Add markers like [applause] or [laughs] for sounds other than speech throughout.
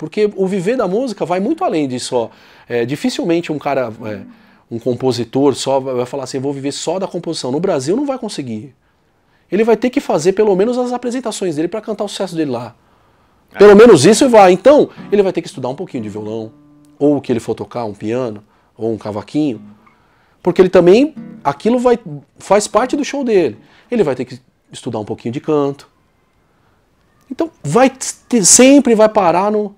Porque o viver da música vai muito além disso. É, dificilmente um cara, é, um compositor, só vai falar assim: vou viver só da composição. No Brasil não vai conseguir. Ele vai ter que fazer pelo menos as apresentações dele para cantar o sucesso dele lá. Pelo menos isso vai. Então, ele vai ter que estudar um pouquinho de violão, ou o que ele for tocar, um piano, ou um cavaquinho. Porque ele também, aquilo vai, faz parte do show dele. Ele vai ter que estudar um pouquinho de canto. Então, vai sempre vai parar no,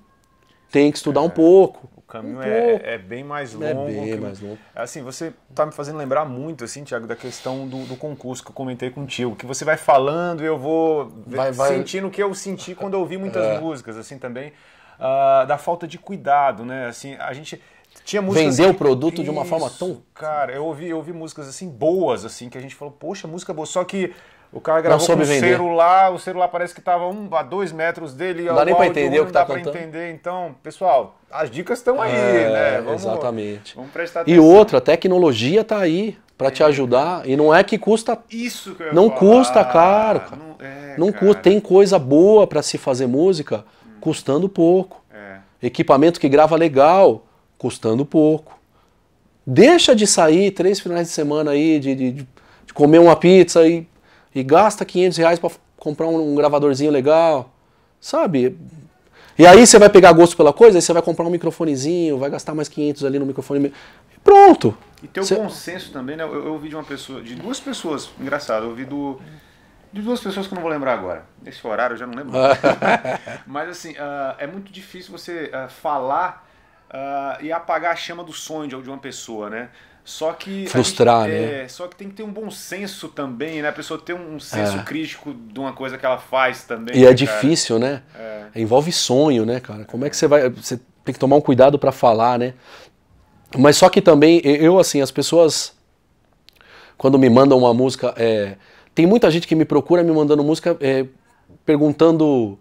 tem que estudar é, um pouco. O caminho um é, é, é bem mais né, longo. É bem mais longo. Assim, você tá me fazendo lembrar muito, assim, Tiago, da questão do, do, concurso que eu comentei contigo, que você vai falando e eu vou vai, vai... sentindo o que eu senti quando eu ouvi muitas é. músicas, assim, também, uh, da falta de cuidado, né? Assim, a gente... Tinha músicas Vender o produto de uma forma tão. Cara, eu ouvi, eu ouvi músicas assim boas, assim, que a gente falou, poxa, música boa. Só que o cara gravou com o celular, o celular parece que estava um, a dois metros dele. Não dá nem para entender o que está cantando. Dá para entender. Então, pessoal, as dicas estão aí, é, né? Vamos, exatamente. Vamos prestar atenção. E outra, a tecnologia está aí para te é. ajudar. E não é que custa. Isso que eu Não falar. custa caro. Cara. Não, é, não cara. custa. Tem coisa boa para se fazer música custando pouco. É. Equipamento que grava legal custando pouco. Deixa de sair três finais de semana aí, de, de, de comer uma pizza e e gasta 500 reais para comprar um, um gravadorzinho legal, sabe? E aí você vai pegar gosto pela coisa, aí você vai comprar um microfonezinho, vai gastar mais 500 ali no microfone. Pronto. E ter o consenso também, né? Eu, eu, ouvi de uma pessoa, de duas pessoas, engraçado, eu ouvi do, de duas pessoas que eu não vou lembrar agora. Nesse horário eu já não lembro. [laughs] Mas assim, uh, é muito difícil você uh, falar uh, e apagar a chama do sonho de uma pessoa, né? Só que. Frustrar, gente, né? É, só que tem que ter um bom senso também, né? A pessoa ter um senso é. crítico de uma coisa que ela faz também. E é né, é cara? difícil, né? É. Envolve sonho, né, cara? Como é que você vai. Você tem que tomar um cuidado para falar, né? Mas só que também, eu, assim, as pessoas. Quando me mandam uma música. É, tem muita gente que me procura me mandando música é, perguntando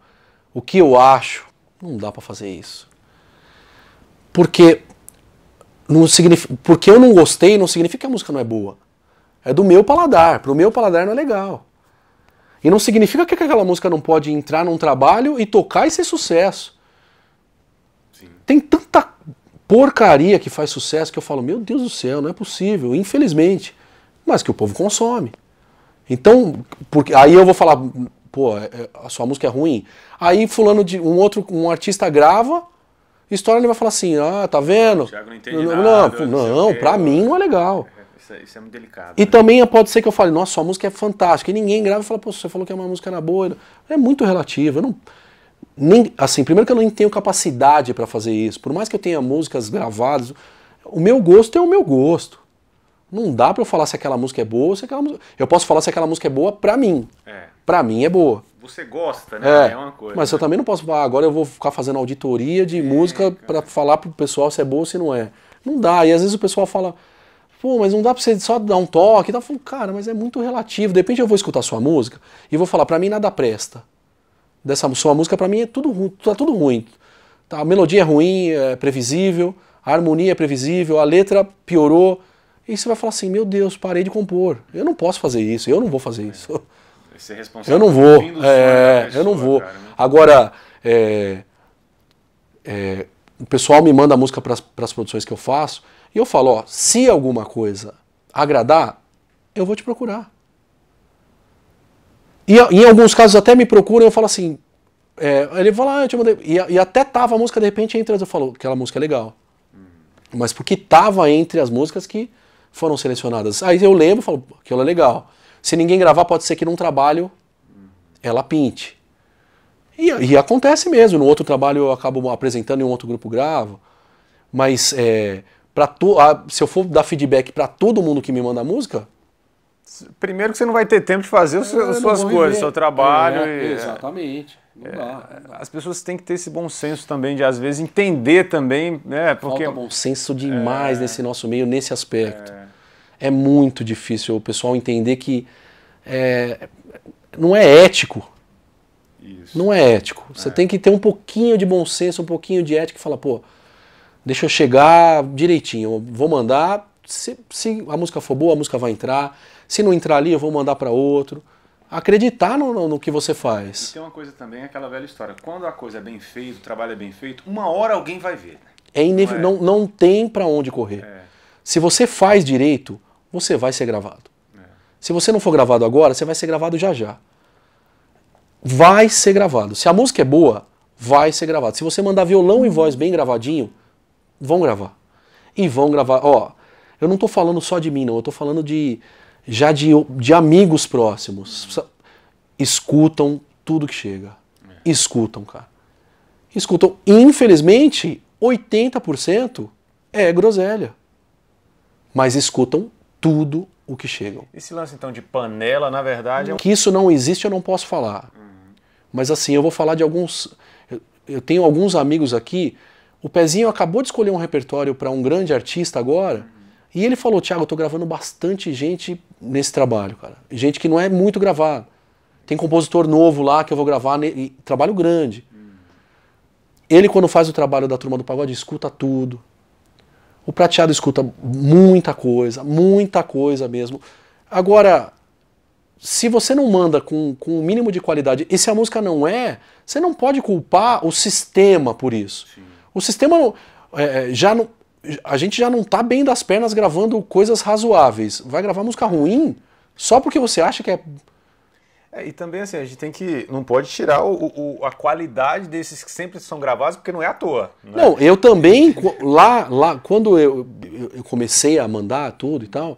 o que eu acho. Não dá para fazer isso. Porque não significa, porque eu não gostei não significa que a música não é boa. É do meu paladar, pro meu paladar não é legal. E não significa que aquela música não pode entrar num trabalho e tocar e ser sucesso. Sim. Tem tanta porcaria que faz sucesso que eu falo, meu Deus do céu, não é possível, infelizmente. Mas que o povo consome. Então, porque aí eu vou falar, pô, é, é, a sua música é ruim. Aí fulano de um outro, um artista grava História ele vai falar assim, ah, tá vendo? O Thiago não entende não, nada. Não, não, pra mim não é legal. É, é, isso, é, isso é muito delicado. E né? também pode ser que eu fale, nossa, sua música é fantástica. E ninguém grava e fala, pô, você falou que é uma música na boa. É muito relativo. Eu não, nem, assim, primeiro que eu não tenho capacidade para fazer isso. Por mais que eu tenha músicas gravadas, o meu gosto é o meu gosto. Não dá para eu falar se aquela música é boa ou se aquela música. Eu posso falar se aquela música é boa pra mim. É. Pra mim é boa. Você gosta, né? É, é uma coisa. Mas né? eu também não posso falar, agora eu vou ficar fazendo auditoria de é, música para falar pro pessoal se é boa ou se não é. Não dá. E às vezes o pessoal fala, pô, mas não dá pra você só dar um toque. Tá falando, cara, mas é muito relativo. De repente eu vou escutar sua música e vou falar, pra mim nada presta. Dessa sua música, pra mim é tudo ruim, tá tudo ruim. Tá, a melodia é ruim, é previsível, a harmonia é previsível, a letra piorou e você vai falar assim: meu Deus, parei de compor. Eu não posso fazer isso, eu não vou fazer é. isso. Ser responsável é eu não vou. É, pessoa, eu não vou. Cara, né? Agora, é, é, o pessoal me manda a música para as produções que eu faço e eu falo: ó, se alguma coisa agradar, eu vou te procurar. E em alguns casos até me procuram e eu falo assim. É, ele fala, ah, eu te mandei. E, e, até tava a música, de repente, entre as. Eu falo, aquela música é legal. Uhum. Mas porque tava entre as músicas que foram selecionadas. Aí eu lembro e falo, aquilo é legal. Se ninguém gravar, pode ser que num trabalho ela pinte. E, e acontece mesmo, no outro trabalho eu acabo apresentando e um outro grupo gravo. Mas é, pra tu, a, se eu for dar feedback para todo mundo que me manda música. Primeiro que você não vai ter tempo de fazer as é, suas coisas, seu trabalho. É, e, exatamente. É, as pessoas têm que ter esse bom senso também, de às vezes entender também, né? Porque... Falta bom senso demais é, nesse nosso meio, nesse aspecto. É é muito difícil o pessoal entender que é, não é ético. Isso. Não é ético. É. Você tem que ter um pouquinho de bom senso, um pouquinho de ética e falar, pô, deixa eu chegar direitinho, vou mandar. Se, se, a música for boa, a música vai entrar. Se não entrar ali, eu vou mandar para outro. Acreditar no, no, no, que você faz. E tem uma coisa também, aquela velha história. Quando a coisa é bem feita, o trabalho é bem feito, uma hora alguém vai ver. É inev... não, é? não, não tem para onde correr. É. Se você faz direito, você vai ser gravado. É. Se você não for gravado agora, você vai ser gravado já já. Vai ser gravado. Se a música é boa, vai ser gravado. Se você mandar violão e voz bem gravadinho, vão gravar. E vão gravar. Ó, eu não estou falando só de mim, não. Eu estou falando de já de, de amigos próximos. Escutam tudo que chega. É. Escutam, cara. Escutam. Infelizmente, 80% é groselha. Mas escutam tudo o que chegam. Esse lance então de panela, na verdade, é... que isso não existe, eu não posso falar. Uhum. Mas assim, eu vou falar de alguns eu tenho alguns amigos aqui, o Pezinho acabou de escolher um repertório para um grande artista agora, uhum. e ele falou: Tiago, eu tô gravando bastante gente nesse trabalho, cara. Gente que não é muito gravada. Tem compositor novo lá que eu vou gravar, trabalho grande. Uhum. Ele, quando faz o trabalho da turma do pagode, escuta tudo, o prateado escuta muita coisa, muita coisa mesmo. Agora, se você não manda com, com o um mínimo de qualidade, e se a música não é, você não pode culpar o sistema por isso. Sim. O sistema é, é, já não. A gente já não tá bem das pernas gravando coisas razoáveis. Vai gravar música ruim só porque você acha que é é, e também assim, a gente tem que. Não pode tirar o, o, a qualidade desses que sempre são gravados, porque não é à toa. Né? Não, eu também, lá, lá, quando eu, eu comecei a mandar tudo e tal,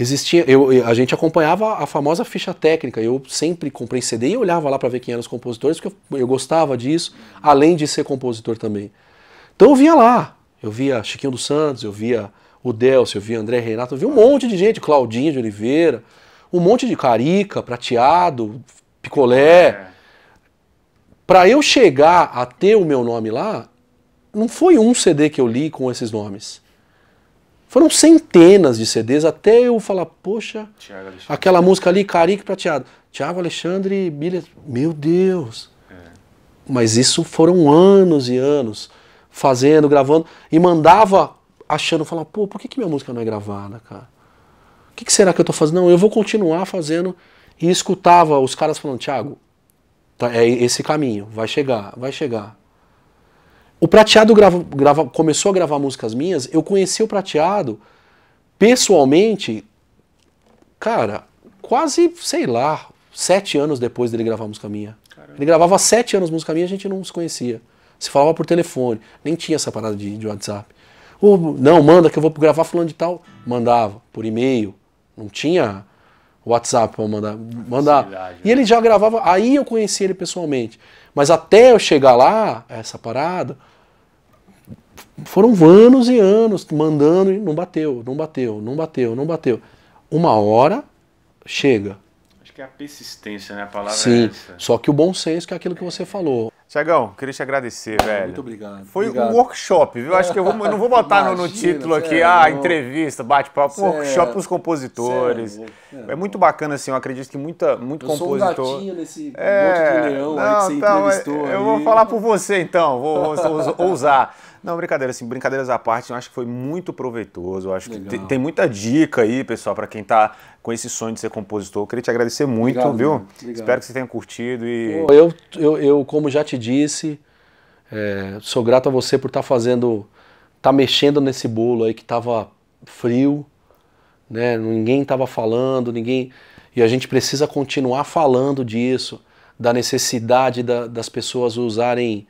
existia. Eu, a gente acompanhava a famosa ficha técnica. Eu sempre comprei CD e olhava lá para ver quem eram os compositores, porque eu, eu gostava disso, além de ser compositor também. Então eu via lá. Eu via Chiquinho dos Santos, eu via o Delcio, eu via André Renato, eu via um monte de gente, Claudinho de Oliveira um monte de carica, prateado, picolé. É. Para eu chegar a ter o meu nome lá, não foi um CD que eu li com esses nomes. Foram centenas de CDs até eu falar, poxa, aquela música ali, Carica Prateado. Tiago Alexandre Miller, meu Deus. É. Mas isso foram anos e anos fazendo, gravando, e mandava achando, falar pô, por que, que minha música não é gravada, cara? O que, que será que eu estou fazendo? Não, eu vou continuar fazendo. E escutava os caras falando: Tiago, tá, é esse caminho, vai chegar, vai chegar. O Prateado grava, grava, começou a gravar músicas minhas. Eu conheci o Prateado pessoalmente, cara, quase, sei lá, sete anos depois dele gravar música minha. Caramba. Ele gravava sete anos música minha a gente não se conhecia. Se falava por telefone, nem tinha essa parada de, de WhatsApp. não, manda que eu vou gravar fulano de tal. Mandava, por e-mail. Não tinha WhatsApp para mandar. mandar. E né? ele já gravava, aí eu conheci ele pessoalmente. Mas até eu chegar lá, essa parada, foram anos e anos mandando e não bateu, não bateu, não bateu, não bateu. Uma hora chega. Acho que é a persistência, né? A palavra é Sim, é essa. Só que o bom senso, que é aquilo que você é. falou. Tiagão, queria te agradecer, velho. Muito obrigado. Foi obrigado. um workshop, viu? Acho que eu, vou, eu não vou botar Imagina, no, título aqui, sério, ah, entrevista, bate-papo, um workshop para os é compositores. Sério, é, é, muito bacana, assim, eu acredito que muita, muito eu compositor. Sou um gatinho nesse é, monte de é, leão não, aí que você então, entrevistou. Eu, vou falar por você, então, vou, vou [laughs] ousar. Não, brincadeira, assim, brincadeiras à parte, eu acho que foi muito proveitoso. Eu acho Legal. que tem muita dica aí, pessoal, para quem tá com esse sonho de ser compositor. Eu queria te agradecer muito, Obrigado, viu? Obrigado. Espero que você tenha curtido e. Eu, eu, eu como já te disse, é, sou grato a você por estar tá fazendo. tá mexendo nesse bolo aí que tava frio, né? Ninguém tava falando, ninguém. E a gente precisa continuar falando disso, da necessidade da, das pessoas usarem.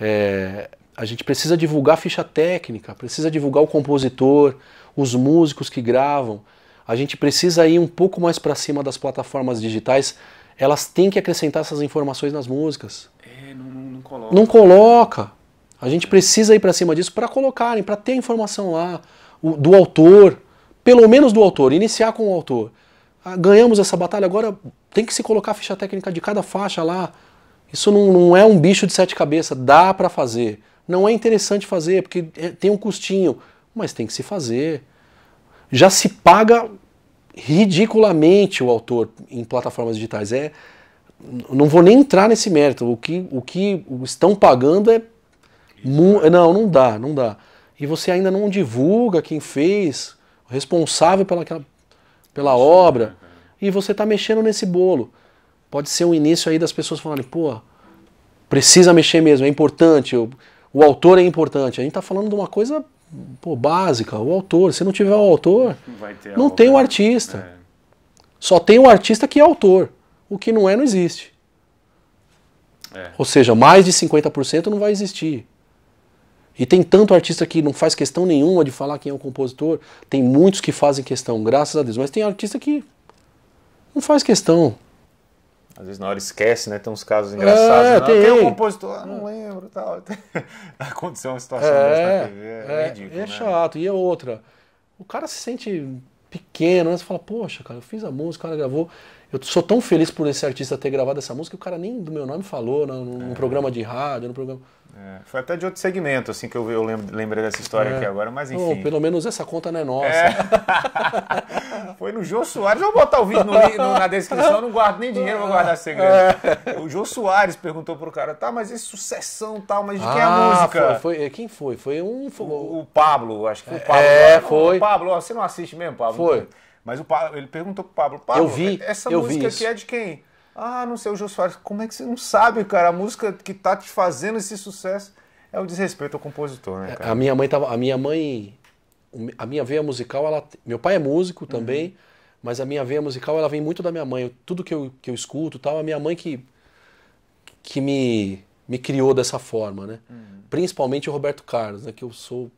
É, a gente precisa divulgar a ficha técnica, precisa divulgar o compositor, os músicos que gravam. A gente precisa ir um pouco mais para cima das plataformas digitais. Elas têm que acrescentar essas informações nas músicas. É, não, não, coloca. Não coloca. A gente precisa ir para cima disso para colocarem, para ter informação lá o, do autor, pelo menos do autor, iniciar com o autor. Ah, ganhamos essa batalha, agora tem que se colocar a ficha técnica de cada faixa lá. Isso não, não é um bicho de sete cabeças, dá para fazer. Não é interessante fazer, porque eh, tem um custinho, mas tem que se fazer. Já se paga ridiculamente o autor em plataformas digitais. É, não vou nem entrar nesse mérito. O que, o que estão pagando é. Não, não dá, não dá. E você ainda não divulga quem fez, responsável pela, pela obra, né, e você está mexendo nesse bolo. Pode ser um início aí das pessoas falarem, pô, precisa mexer mesmo, é importante. Eu, o autor é importante. A gente está falando de uma coisa pô, básica, o autor. Se não tiver o autor, não tem o né? artista. É. Só tem o artista que é autor. O que não é, não existe. É. Ou seja, mais de 50% não vai existir. E tem tanto artista que não faz questão nenhuma de falar quem é o compositor. Tem muitos que fazem questão, graças a Deus. Mas tem artista que não faz questão. Às vezes na hora esquece, né? Tem uns casos é, engraçados. É, né? não, tem, ah, tem um compositor, ah, não hum. lembro, tal. [laughs] Aconteceu uma situação é, na TV, é, é ridículo. É né? chato. E é outra. O cara se sente pequeno, né? Você fala, poxa, cara, eu fiz a música, o cara gravou. Eu sou tão feliz por esse artista ter gravado essa música que o cara nem do meu nome falou no, no é. programa de rádio, no programa. É. Foi até de outro segmento, assim, que eu, eu lembrei dessa história é. aqui agora, mas enfim. Oh, pelo menos essa conta não é nossa. É. [laughs] Foi no Jô Soares. Vou botar o vídeo no, no, na descrição, não guardo nem dinheiro, vou guardar segredo. É. O Jô Soares perguntou pro cara, tá, mas esse sucessão tal, mas de quem é a ah, música? Foi, foi, é, quem foi? Foi um. Foi... O, o, Pablo, acho que foi o é, Pablo. É, não, foi. O Pablo, ó, você não assiste mesmo, Pablo? Foi. Mas o Pablo, ele perguntou pro Pablo, Pablo, eu vi, é, essa eu música vi aqui é de quem? Ah, não sei, o Jô Soares. Como é que você não sabe, cara? A música que tá te fazendo esse sucesso é o desrespeito ao compositor, né, cara? A minha mãe tava. A minha mãe a minha veia musical, ela, meu pai é músico uhum. também, uhum. mas a minha veia musical ela vem muito da minha mãe. Tudo que eu, que eu escuto, tal, a minha mãe que, que me, me criou dessa forma, né? Uhum. Principalmente o Roberto Carlos, né? Que eu sou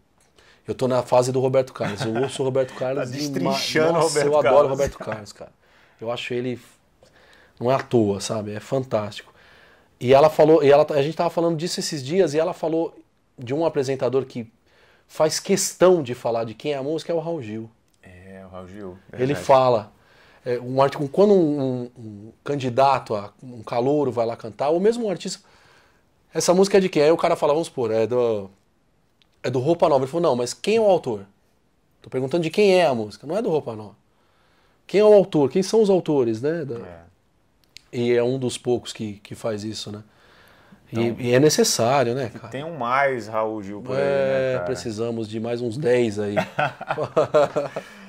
eu tô na fase do Roberto Carlos. Eu ouço o Roberto [laughs] Carlos tá destrinchando ma... Nossa, Roberto eu adoro o Roberto Carlos, cara. Eu acho ele não é à toa, sabe? É fantástico. E ela falou, e ela, a gente tava falando disso esses dias e ela falou de um apresentador que faz questão de falar de quem é a música é o Raul Gil. É, o Raul Gil. Verdade. Ele fala. É, um, quando um, um candidato, a, um calouro vai lá cantar, ou mesmo um artista. Essa música é de quem? Aí o cara fala, vamos supor, é do, é do Roupa Nova. Ele falou, não, mas quem é o autor? Tô perguntando de quem é a música, não é do Roupa Nova. Quem é o autor? Quem são os autores, né? Da... É. E é um dos poucos que, que faz isso, né? Então, e, e, é necessário, né? Cara? Tem um mais, Raul Gil, por é, aí, né, é, Precisamos de mais uns 10 aí. [laughs]